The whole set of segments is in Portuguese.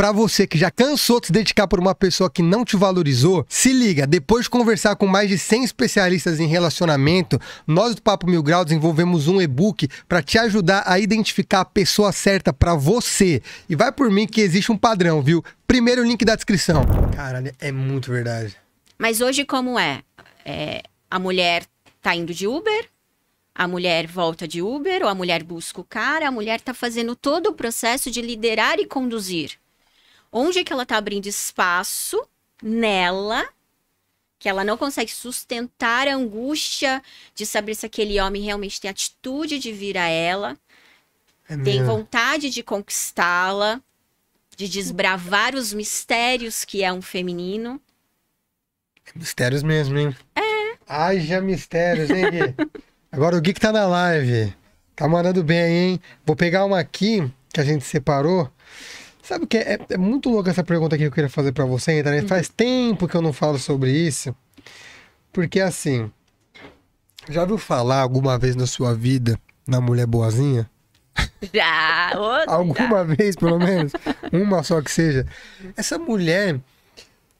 Para você que já cansou de se dedicar por uma pessoa que não te valorizou, se liga, depois de conversar com mais de 100 especialistas em relacionamento, nós do Papo Mil Grau desenvolvemos um e-book para te ajudar a identificar a pessoa certa para você. E vai por mim que existe um padrão, viu? Primeiro link da descrição. Caralho, é muito verdade. Mas hoje como é? é a mulher tá indo de Uber, a mulher volta de Uber, ou a mulher busca o cara, a mulher tá fazendo todo o processo de liderar e conduzir. Onde é que ela está abrindo espaço nela, que ela não consegue sustentar a angústia de saber se aquele homem realmente tem atitude de vir a ela, é tem minha. vontade de conquistá-la, de desbravar os mistérios que é um feminino. É mistérios mesmo, hein? É. Haja mistérios, hein, Gui? Agora o Gui que tá na live. Tá mandando bem aí, hein? Vou pegar uma aqui que a gente separou. Sabe o que é, é, muito louca essa pergunta que eu queria fazer para você, ainda, né? uhum. Faz tempo que eu não falo sobre isso. Porque assim, já ouviu falar alguma vez na sua vida na mulher boazinha? Já, alguma vez, pelo menos, uma só que seja. Essa mulher,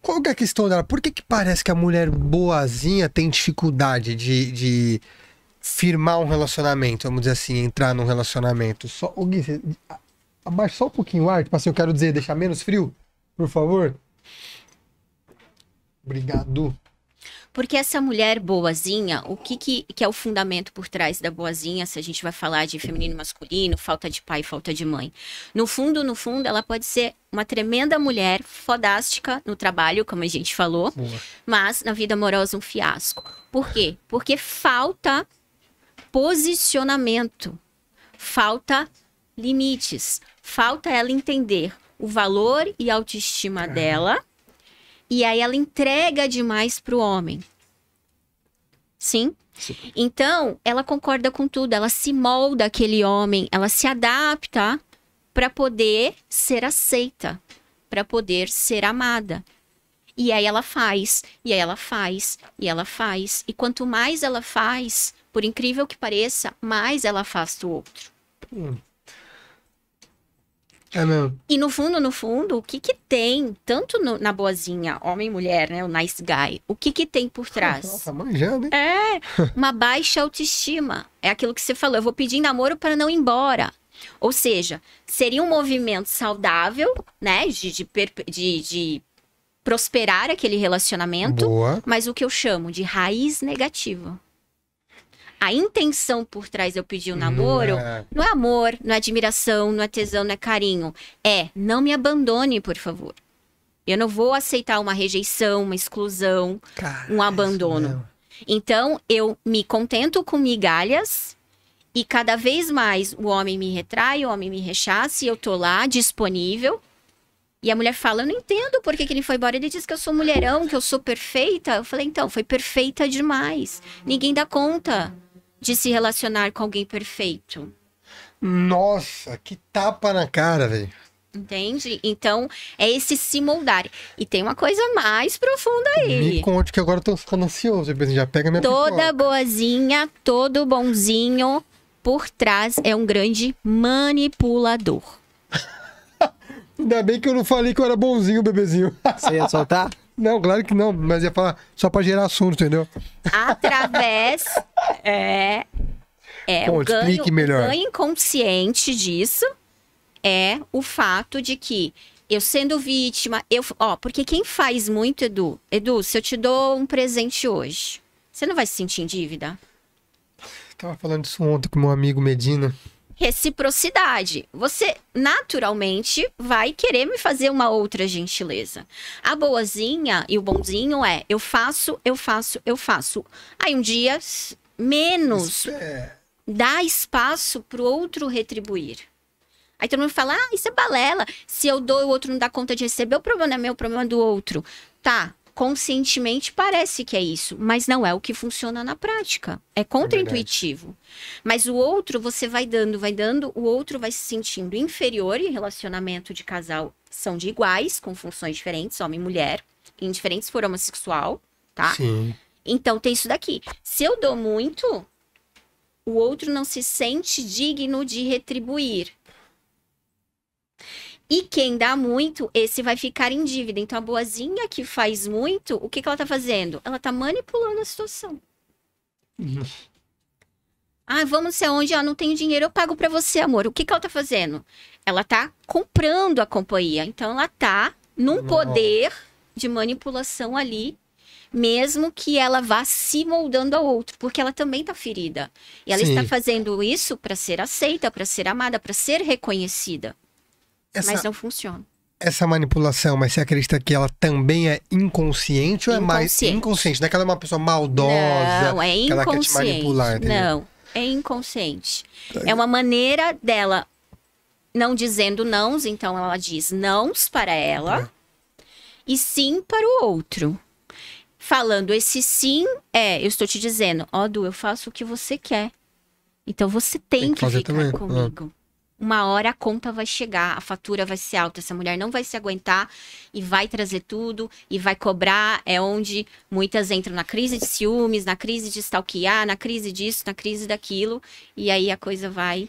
qual que é a questão dela? Por que que parece que a mulher boazinha tem dificuldade de, de firmar um relacionamento, vamos dizer assim, entrar num relacionamento? Só, Gui, abaixa só um pouquinho o ar, tipo assim, eu quero dizer, deixar menos frio, por favor. Obrigado. Porque essa mulher boazinha, o que, que, que, é o fundamento por trás da boazinha, se a gente vai falar de feminino masculino, falta de pai, falta de mãe? No fundo, no fundo, ela pode ser uma tremenda mulher, fodástica no trabalho, como a gente falou, Boa. mas na vida amorosa um fiasco. Por quê? Porque falta posicionamento, falta limites. Falta ela entender o valor e a autoestima Caramba. dela. E aí ela entrega demais pro homem. Sim? Sim? Então, ela concorda com tudo, ela se molda aquele homem, ela se adapta para poder ser aceita, para poder ser amada. E aí ela faz, e aí ela faz, e ela faz. E quanto mais ela faz, por incrível que pareça, mais ela afasta o outro. Hum. É mesmo. E no fundo, no fundo, o que que tem, tanto no, na boazinha, homem e mulher, né, o nice guy, o que que tem por trás? Nossa, manjando, hein? É, uma baixa autoestima. É aquilo que você falou, eu vou pedir namoro para não ir embora. Ou seja, seria um movimento saudável, né, de, de, de, de prosperar aquele relacionamento, Boa. mas o que eu chamo de raiz negativa a intenção por trás de eu pedir o um namoro não é... não é amor, não é admiração, não é tesão, não é carinho. É, não me abandone, por favor. Eu não vou aceitar uma rejeição, uma exclusão, Cara, um abandono. Então, eu me contento com migalhas e cada vez mais o homem me retrai, o homem me rechaça e eu tô lá disponível. E a mulher fala: Eu não entendo por que, que ele foi embora. Ele diz que eu sou mulherão, que eu sou perfeita. Eu falei: Então, foi perfeita demais. Ninguém dá conta de se relacionar com alguém perfeito. Nossa, que tapa na cara, velho. Entende? Então, é esse se moldar. E tem uma coisa mais profunda aí. Me conte que agora eu tô ficando ansioso. Já pega minha Toda pipoca. boazinha, todo bonzinho, por trás é um grande manipulador. Ainda bem que eu não falei que eu era bonzinho, bebezinho. Você ia soltar? Não, claro que não, mas ia falar só pra gerar assunto, entendeu? Através. é. É, Bom, o ganho, o ganho inconsciente disso é o fato de que eu sendo vítima, eu, ó, porque quem faz muito, Edu, Edu, se eu te dou um presente hoje, você não vai se sentir em dívida? Tava falando isso ontem com meu amigo Medina. Reciprocidade. Você naturalmente vai querer me fazer uma outra gentileza. A boazinha e o bonzinho é eu faço, eu faço, eu faço. Aí um dia menos é... dá espaço para o outro retribuir. Aí todo mundo fala, ah, isso é balela. Se eu dou, o outro não dá conta de receber. O problema não é meu, o problema é do outro. Tá, conscientemente parece que é isso, mas não é o que funciona na prática. É contraintuitivo. É mas o outro você vai dando, vai dando, o outro vai se sentindo inferior e relacionamento de casal são de iguais, com funções diferentes, homem e mulher, em diferentes forma sexual, tá? Sim. Então tem isso daqui. Se eu dou muito, o outro não se sente digno de retribuir. E quem dá muito, esse vai ficar em dívida. Então, a boazinha que faz muito, o que, que ela tá fazendo? Ela tá manipulando a situação. Uhum. Ah, vamos ser onde? Ah, não tenho dinheiro, eu pago para você, amor. O que, que ela tá fazendo? Ela tá comprando a companhia. Então, ela tá num poder de manipulação ali mesmo que ela vá se moldando ao outro, porque ela também está ferida. E ela Sim. está fazendo isso para ser aceita, para ser amada, para ser reconhecida essa, mas não funciona. Essa manipulação, mas você acredita que ela também é inconsciente ou é mais inconsciente? Não é que ela é uma pessoa maldosa, não, é inconsciente. que ela quer te manipular, Não, é inconsciente. Tá. É uma maneira dela não dizendo nãos, então ela diz nãos para ela tá. e sim para o outro. Falando esse sim, é, eu estou te dizendo, ó, oh, Du, eu faço o que você quer. Então você tem, tem que, que ficar também. Ah. comigo. Ah uma hora a conta vai chegar, a fatura vai ser alta, essa mulher não vai se aguentar e vai trazer tudo e vai cobrar. É onde muitas entram na crise de ciúmes, na crise de stalkear, na crise disso, na crise daquilo, e aí a coisa vai